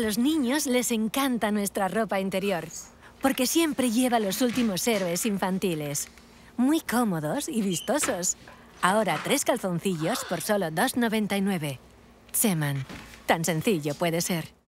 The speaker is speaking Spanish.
A los niños les encanta nuestra ropa interior, porque siempre lleva los últimos héroes infantiles. Muy cómodos y vistosos. Ahora tres calzoncillos por solo 2,99. Seman, tan sencillo puede ser.